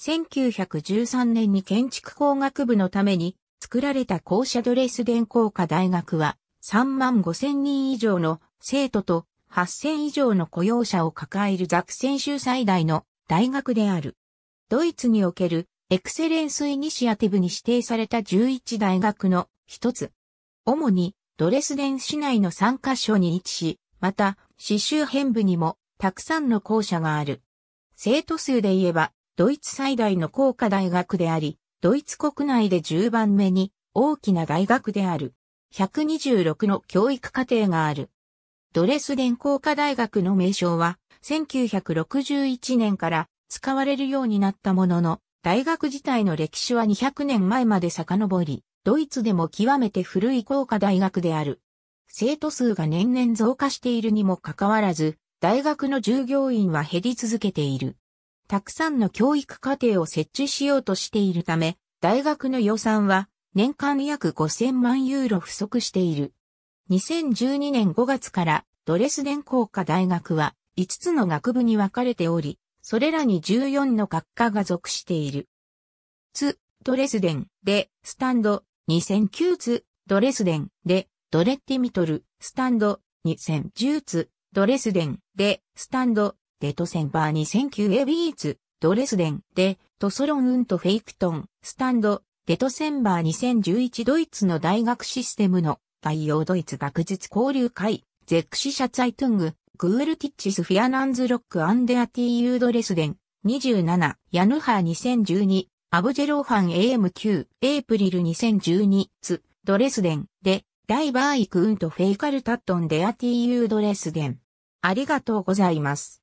1913年に建築工学部のために作られた校舎ドレスデン工科大学は3万5千人以上の生徒と8千以上の雇用者を抱えるザクセン州最大の大学である。ドイツにおけるエクセレンスイニシアティブに指定された11大学の一つ。主にドレスデン市内の3カ所に位置し、また、市周辺部にもたくさんの校舎がある。生徒数で言えば、ドイツ最大の工科大学であり、ドイツ国内で10番目に大きな大学である。126の教育課程がある。ドレスデン工科大学の名称は、1961年から使われるようになったものの、大学自体の歴史は200年前まで遡り、ドイツでも極めて古い工科大学である。生徒数が年々増加しているにもかかわらず、大学の従業員は減り続けている。たくさんの教育課程を設置しようとしているため、大学の予算は年間約5000万ユーロ不足している。2012年5月からドレスデン工科大学は5つの学部に分かれており、それらに14の学科が属している。ツ、ドレスデンでスタンド2009ツ、ドレスデンでドレッティミトル、スタンド2010ツ、ドレスデンでスタンドデトセンバー2009 A ビーツ、ドレスデン、で、トソロンウントフェイクトン、スタンド、デトセンバー2011ドイツの大学システムの概要ドイツ学術交流会、ゼクシシャツアイトゥング、グールティッチスフィアナンズロックアンデアティーユードレスデン、27、ヤヌハー2012、アブジェローファン a m q エイプリル2012、ツ、ドレスデン、で、ダイバーイクウントフェイカルタットンデアティーユードレスデン。ありがとうございます。